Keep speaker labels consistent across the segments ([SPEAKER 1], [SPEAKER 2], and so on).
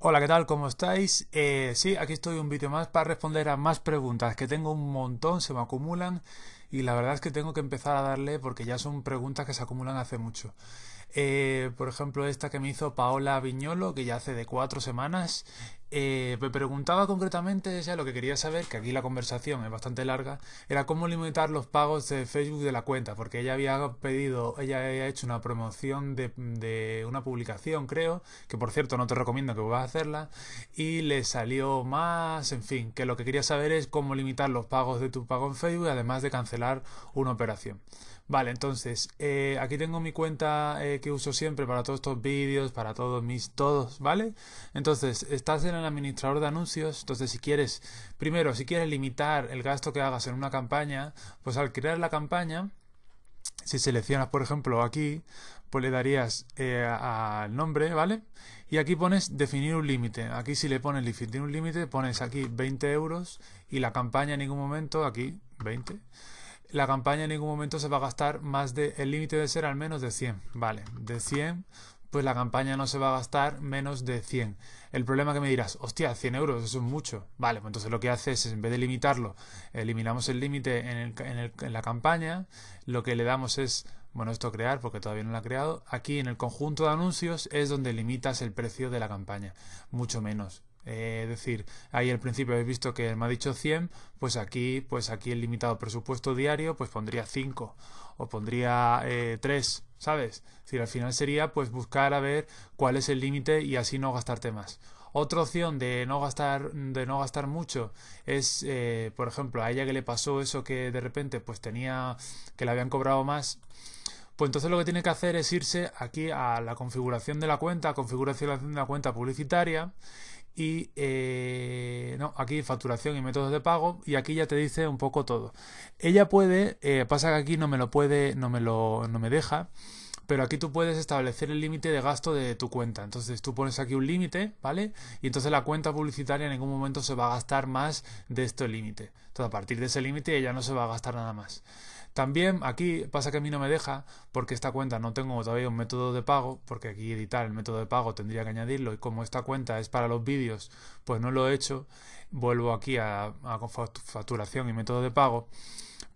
[SPEAKER 1] Hola, ¿qué tal? ¿Cómo estáis? Eh, sí, aquí estoy un vídeo más para responder a más preguntas, que tengo un montón, se me acumulan y la verdad es que tengo que empezar a darle porque ya son preguntas que se acumulan hace mucho. Eh, por ejemplo, esta que me hizo Paola Viñolo, que ya hace de cuatro semanas, eh, me preguntaba concretamente, ya lo que quería saber, que aquí la conversación es bastante larga, era cómo limitar los pagos de Facebook de la cuenta, porque ella había pedido, ella había hecho una promoción de, una publicación, creo, que por cierto no te recomiendo que vayas a hacerla, y le salió más, en fin, que lo que quería saber es cómo limitar los pagos de tu pago en Facebook, además de cancelar una operación. Vale, entonces, eh, aquí tengo mi cuenta eh, que uso siempre para todos estos vídeos, para todos mis todos, ¿vale? Entonces, estás en el administrador de anuncios, entonces si quieres, primero, si quieres limitar el gasto que hagas en una campaña, pues al crear la campaña, si seleccionas, por ejemplo, aquí, pues le darías eh, al nombre, ¿vale? Y aquí pones definir un límite. Aquí si le pones definir un límite, pones aquí 20 euros y la campaña en ningún momento, aquí 20 la campaña en ningún momento se va a gastar más de... El límite de ser al menos de 100. Vale, de 100 pues la campaña no se va a gastar menos de 100. El problema que me dirás, hostia, 100 euros, eso es mucho. Vale, pues entonces lo que haces es, en vez de limitarlo, eliminamos el límite en, en la campaña, lo que le damos es, bueno, esto crear, porque todavía no lo ha creado, aquí en el conjunto de anuncios es donde limitas el precio de la campaña, mucho menos. Eh, es decir, ahí al principio habéis visto que me ha dicho 100, pues aquí, pues aquí el limitado presupuesto diario, pues pondría 5 o pondría 3, eh, ¿sabes? Es decir, al final sería pues buscar a ver cuál es el límite y así no gastarte más. Otra opción de no gastar, de no gastar mucho es, eh, por ejemplo, a ella que le pasó eso que de repente pues tenía que le habían cobrado más. Pues entonces lo que tiene que hacer es irse aquí a la configuración de la cuenta, configuración de la cuenta publicitaria y eh, no, aquí facturación y métodos de pago y aquí ya te dice un poco todo. Ella puede, eh, pasa que aquí no me lo puede, no me lo, no me deja pero aquí tú puedes establecer el límite de gasto de tu cuenta. Entonces tú pones aquí un límite, ¿vale? Y entonces la cuenta publicitaria en ningún momento se va a gastar más de este límite. Entonces a partir de ese límite ella no se va a gastar nada más. También aquí pasa que a mí no me deja porque esta cuenta no tengo todavía un método de pago, porque aquí editar el método de pago tendría que añadirlo y como esta cuenta es para los vídeos, pues no lo he hecho. Vuelvo aquí a, a facturación y método de pago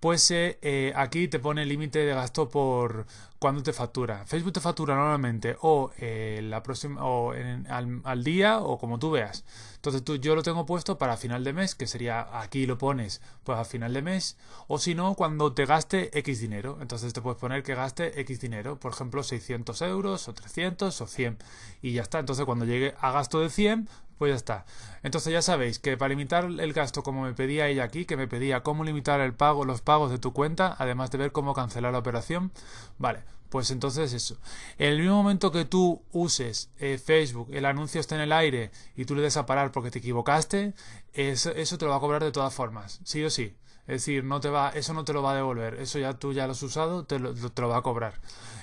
[SPEAKER 1] pues eh, eh, aquí te pone el límite de gasto por cuando te factura. Facebook te factura normalmente o, eh, la próxima, o al, día o como tú veas. Entonces tú, yo lo tengo puesto para final de mes, que sería aquí lo pones pues a final de mes, o si no, cuando te gaste X dinero. Entonces te puedes poner que gaste X dinero, por ejemplo 600 euros o 300 o 100 y ya está. Entonces cuando llegue a gasto de 100, pues ya está. Entonces ya sabéis que para limitar el gasto como me pedía ella aquí, que me pedía cómo limitar el pago, los pagos de tu cuenta, además de ver cómo cancelar la operación, vale, pues entonces eso. En el mismo momento que tú uses eh, Facebook, el anuncio está en el aire y tú le des a parar porque te equivocaste, eso, eso te lo va a cobrar de todas formas, sí o sí. Es decir, no te va, eso no te lo va a devolver, eso ya tú ya lo has usado, te lo, te lo va a cobrar.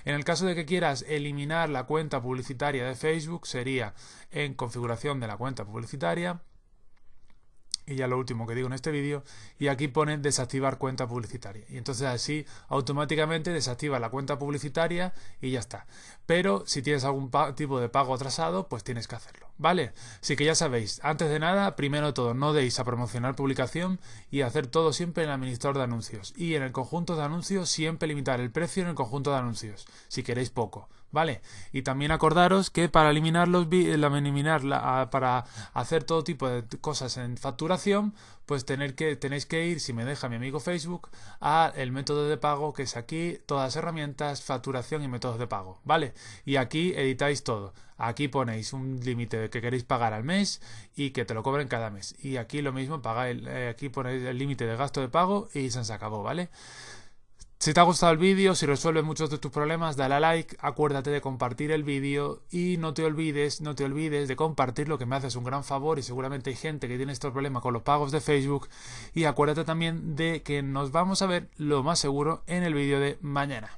[SPEAKER 1] En el caso de que quieras eliminar la cuenta publicitaria de Facebook, sería en configuración de la cuenta publicitaria, y ya lo último que digo en este vídeo, y aquí pone desactivar cuenta publicitaria. Y entonces así automáticamente desactiva la cuenta publicitaria y ya está. Pero si tienes algún tipo de pago atrasado, pues tienes que hacerlo. ¿Vale? Así que ya sabéis, antes de nada, primero todo, no deis a promocionar publicación y hacer todo siempre en el administrador de anuncios. Y en el conjunto de anuncios, siempre limitar el precio en el conjunto de anuncios, si queréis poco. Vale, y también acordaros que para eliminar los eh, ah, para hacer todo tipo de cosas en facturación, pues tener que, tenéis que ir, si me deja mi amigo Facebook, a el método de pago que es aquí, todas las herramientas, facturación y métodos de pago, ¿vale? Y aquí editáis todo. Aquí ponéis un límite que queréis pagar al mes y que te lo cobren cada mes. Y aquí lo mismo, pagáis, eh, aquí ponéis el límite de gasto de pago y se acabó, ¿vale? Si te ha gustado el vídeo, si resuelve muchos de tus problemas, dale a like, acuérdate de compartir el vídeo y no te olvides, no te olvides de compartirlo que me haces un gran favor y seguramente hay gente que tiene estos problemas con los pagos de Facebook y acuérdate también de que nos vamos a ver lo más seguro en el vídeo de mañana.